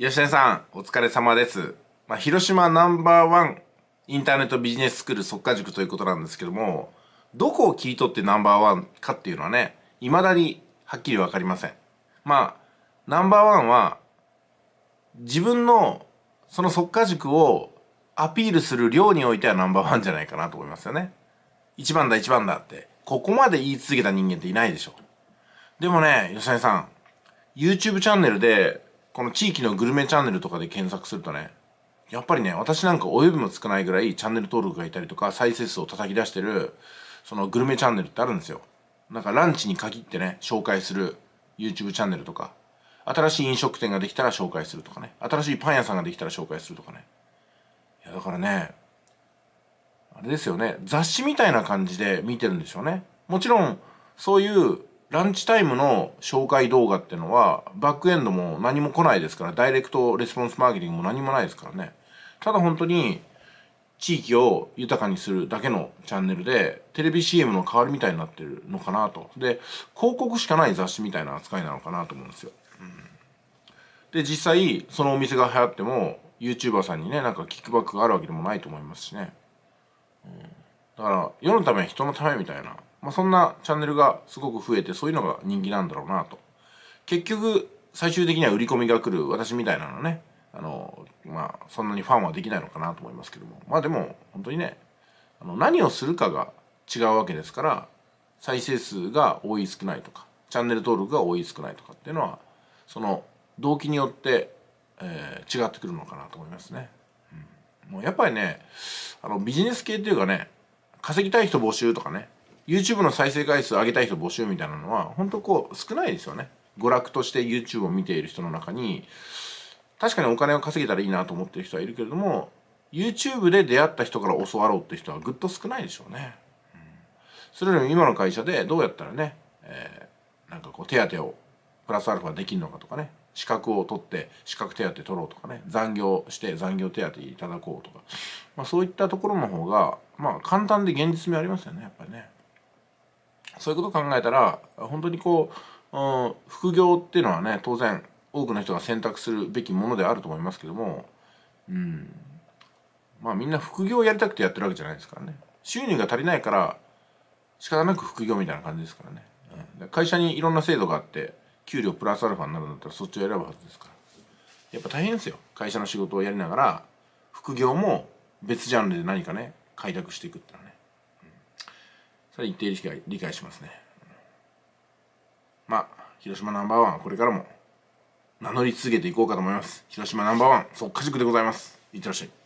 吉田さん、お疲れ様です。まあ、広島ナンバーワンインターネットビジネススクール即可塾ということなんですけども、どこを切り取ってナンバーワンかっていうのはね、未だにはっきりわかりません。まあ、ナンバーワンは、自分のその即可塾をアピールする量においてはナンバーワンじゃないかなと思いますよね。一番だ一番だって、ここまで言い続けた人間っていないでしょ。でもね、吉谷さん、YouTube チャンネルでこの地域のグルメチャンネルとかで検索するとね、やっぱりね、私なんかお呼びもつかないぐらいチャンネル登録がいたりとか、再生数を叩き出してる、そのグルメチャンネルってあるんですよ。なんかランチに限ってね、紹介する YouTube チャンネルとか、新しい飲食店ができたら紹介するとかね、新しいパン屋さんができたら紹介するとかね。いや、だからね、あれですよね、雑誌みたいな感じで見てるんでしょうね。もちろん、そういうランチタイムの紹介動画っていうのは、バックエンドも何も来ないですから、ダイレクトレスポンスマーケティングも何もないですからね。ただ本当に、地域を豊かにするだけのチャンネルで、テレビ CM の代わりみたいになってるのかなと。で、広告しかない雑誌みたいな扱いなのかなと思うんですよ。うん、で、実際、そのお店が流行っても、YouTuber さんにね、なんかキックバックがあるわけでもないと思いますしね。うん、だから、世のため、人のためみたいな。まあ、そんなチャンネルがすごく増えてそういうのが人気なんだろうなと結局最終的には売り込みが来る私みたいなのねあのまあそんなにファンはできないのかなと思いますけどもまあでも本当にねあの何をするかが違うわけですから再生数が多い少ないとかチャンネル登録が多い少ないとかっていうのはその動機によって、えー、違ってくるのかなと思いますね。うん、もうやっぱりねあのビジネス系っていうかね稼ぎたい人募集とかね YouTube の再生回数上げたい人募集みたいなのは本当こう少ないですよね娯楽として YouTube を見ている人の中に確かにお金を稼げたらいいなと思ってる人はいるけれども YouTube で出会った人から教わろうって人はぐっと少ないでしょうね、うん、それよりも今の会社でどうやったらね、えー、なんかこう手当をプラスアルファできるのかとかね資格を取って資格手当取ろうとかね残業して残業手当いただこうとか、まあ、そういったところの方がまあ簡単で現実味ありますよねやっぱりね。そういうことを考えたら本当にこう、うん、副業っていうのはね当然多くの人が選択するべきものであると思いますけども、うん、まあみんな副業をやりたくてやってるわけじゃないですからね収入が足りないから仕方なく副業みたいな感じですからね、うん、会社にいろんな制度があって給料プラスアルファになるんだったらそっちを選ぶはずですからやっぱ大変ですよ会社の仕事をやりながら副業も別ジャンルで何かね開拓していくってのはねそれ一定理解しますね。まあ、広島ナンバーワンはこれからも名乗り続けていこうかと思います。広島ナンバーワン、そう、家塾でございます。いってらっしゃい。